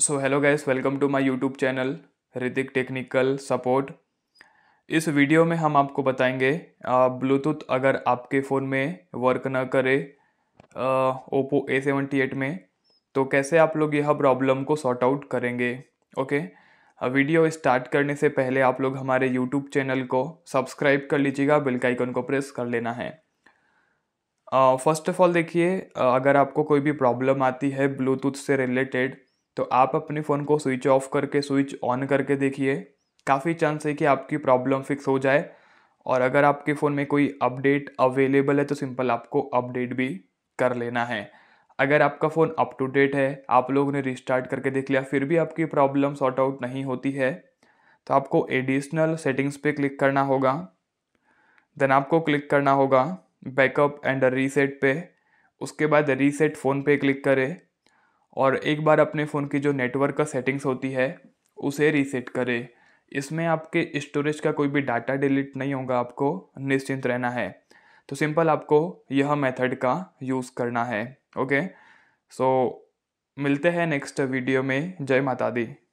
so hello guys welcome to my YouTube channel Hrithik technical support इस video में हम आपको बताएंगे ब्लूटूथ अगर आपके फ़ोन में वर्क ना करे ओप्पो ए सेवेंटी एट में तो कैसे आप लोग यह प्रॉब्लम को सॉर्ट आउट करेंगे ओके वीडियो स्टार्ट करने से पहले आप लोग हमारे यूट्यूब चैनल को सब्सक्राइब कर लीजिएगा बिल्काइकन को प्रेस कर लेना है फर्स्ट ऑफ ऑल देखिए अगर आपको कोई भी प्रॉब्लम आती है ब्लूटूथ से रिलेटेड तो आप अपने फ़ोन को स्विच ऑफ करके स्विच ऑन करके देखिए काफ़ी चांस है कि आपकी प्रॉब्लम फिक्स हो जाए और अगर आपके फ़ोन में कोई अपडेट अवेलेबल है तो सिंपल आपको अपडेट भी कर लेना है अगर आपका फ़ोन अप टू डेट है आप लोगों ने रिस्टार्ट करके देख लिया फिर भी आपकी प्रॉब्लम सॉर्ट आउट नहीं होती है तो आपको एडिशनल सेटिंग्स पे क्लिक करना होगा देन आपको क्लिक करना होगा बैकअप एंड रीसेट पे उसके बाद रीसेट फ़ोन पे क्लिक करें और एक बार अपने फ़ोन की जो नेटवर्क का सेटिंग्स होती है उसे रीसेट करें इसमें आपके स्टोरेज का कोई भी डाटा डिलीट नहीं होगा आपको निश्चिंत रहना है तो सिंपल आपको यह मेथड का यूज़ करना है ओके सो मिलते हैं नेक्स्ट वीडियो में जय माता दी